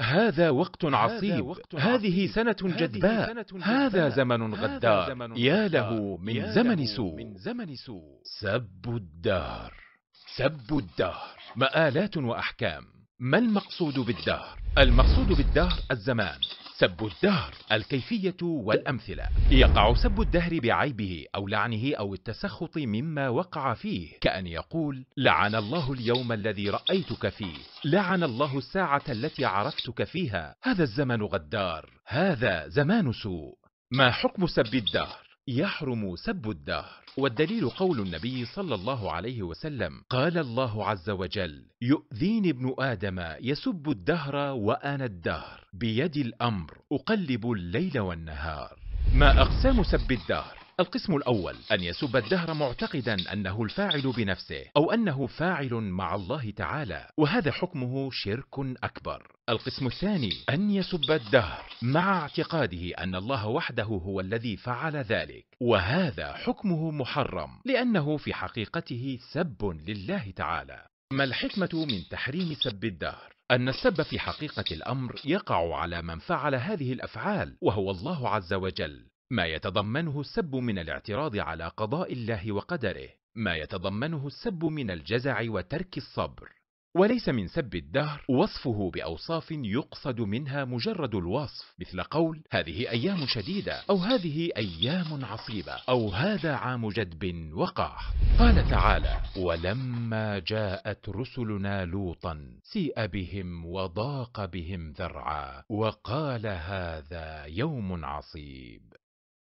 هذا وقت عصيب هذه سنة جدباء هذا زمن غدار يا له من زمن سوء سب الدهر سب الدهر مآلات وأحكام ما المقصود بالدهر؟ المقصود بالدهر الزمان سب الدهر الكيفية والأمثلة يقع سب الدهر بعيبه أو لعنه أو التسخط مما وقع فيه كأن يقول لعن الله اليوم الذي رأيتك فيه لعن الله الساعة التي عرفتك فيها هذا الزمن غدار هذا زمان سوء ما حكم سب الدهر؟ يحرم سب الدهر والدليل قول النبي صلى الله عليه وسلم قال الله عز وجل يؤذيني ابن آدم يسب الدهر وأنا الدهر بيد الأمر أقلب الليل والنهار ما أقسام سب الدهر القسم الأول أن يسب الدهر معتقدا أنه الفاعل بنفسه أو أنه فاعل مع الله تعالى وهذا حكمه شرك أكبر القسم الثاني أن يسب الدهر مع اعتقاده أن الله وحده هو الذي فعل ذلك وهذا حكمه محرم لأنه في حقيقته سب لله تعالى ما الحكمة من تحريم سب الدهر؟ أن السب في حقيقة الأمر يقع على من فعل هذه الأفعال وهو الله عز وجل ما يتضمنه السب من الاعتراض على قضاء الله وقدره ما يتضمنه السب من الجزع وترك الصبر وليس من سب الدهر وصفه باوصاف يقصد منها مجرد الوصف مثل قول هذه ايام شديده او هذه ايام عصيبه او هذا عام جدب وقاح قال تعالى ولما جاءت رسلنا لوطا سيء بهم وضاق بهم ذرعا وقال هذا يوم عصيب